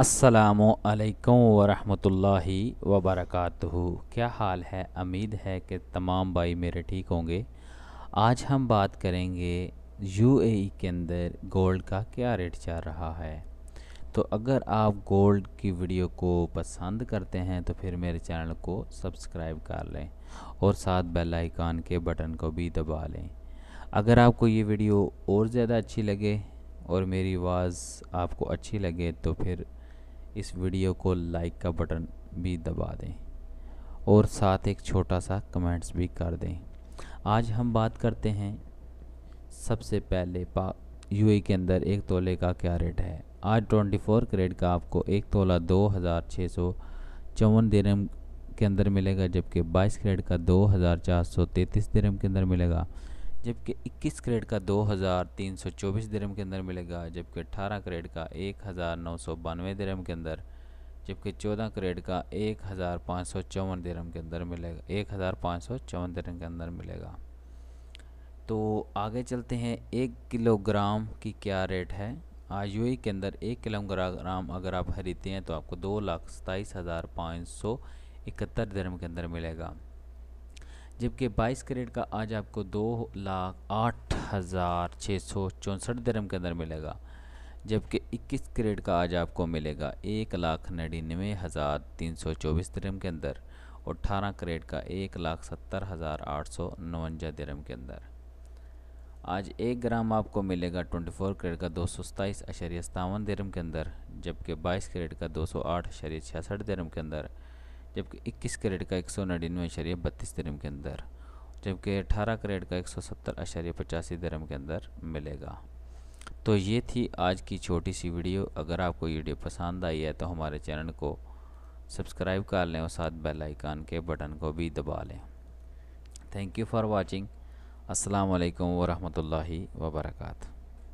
असलकम वरहमतुल्लाह वबरकू क्या हाल है उम्मीद है कि तमाम भाई मेरे ठीक होंगे आज हम बात करेंगे यूएई के अंदर गोल्ड का क्या रेट चल रहा है तो अगर आप गोल्ड की वीडियो को पसंद करते हैं तो फिर मेरे चैनल को सब्सक्राइब कर लें और साथ बेल आइकन के बटन को भी दबा लें अगर आपको ये वीडियो और ज़्यादा अच्छी लगे और मेरी आवाज़ आपको अच्छी लगे तो फिर इस वीडियो को लाइक का बटन भी दबा दें और साथ एक छोटा सा कमेंट्स भी कर दें आज हम बात करते हैं सबसे पहले पा यू के अंदर एक तोले का क्या रेट है आज 24 करेट का आपको एक तोला दो हज़ार छः सौ चौवन दिरम के अंदर मिलेगा जबकि 22 करेट का दो हज़ार चार सौ तैंतीस दिरम के अंदर मिलेगा जबकि 21 करेट का 2324 हज़ार के अंदर मिलेगा जबकि 18 करेट का एक हज़ार नौ सौ बानवे के अंदर जबकि 14 करेट का एक हज़ार पाँच सौ चौवन के अंदर मिलेगा एक हज़ार पाँच सौ चौवन के अंदर मिलेगा तो आगे चलते हैं एक किलोग्राम की क्या रेट है आज यू के अंदर एक किलोग्राम अगर आप खरीदते हैं तो आपको दो लाख सताईस हज़ार पाँच सौ इकहत्तर दरम के अंदर मिलेगा जबकि 22 करेट का आज आपको दो लाख आठ हज़ार छः सौ चौंसठ दरम के अंदर मिलेगा जबकि 21 करेट का आज आपको मिलेगा एक लाख नड़िनवे हज़ार तीन सौ चौबीस दरम के अंदर और अठारह करेट का एक लाख सत्तर हज़ार आठ सौ नवंजा दरम के अंदर आज एक ग्राम आपको मिलेगा 24 करेट का दो सौ सताईस अशरिया सतावन दरम के अंदर जबकि 22 करेट का दो सौ आठ अशरिया छियासठ दरम के अंदर जबकि 21 करेट का एक सौ नड़िनवे अशरिया बत्तीस धर्म के अंदर जबकि 18 करेट का एक सौ सत्तर अशरिया पचासी धर्म के अंदर मिलेगा तो ये थी आज की छोटी सी वीडियो अगर आपको ये वीडियो पसंद आई है तो हमारे चैनल को सब्सक्राइब कर लें और साथ बेल आइकान के बटन को भी दबा लें थैंक यू फॉर वॉचिंग असलकम वालेकुम वरहमतुल्लाहि वबरकू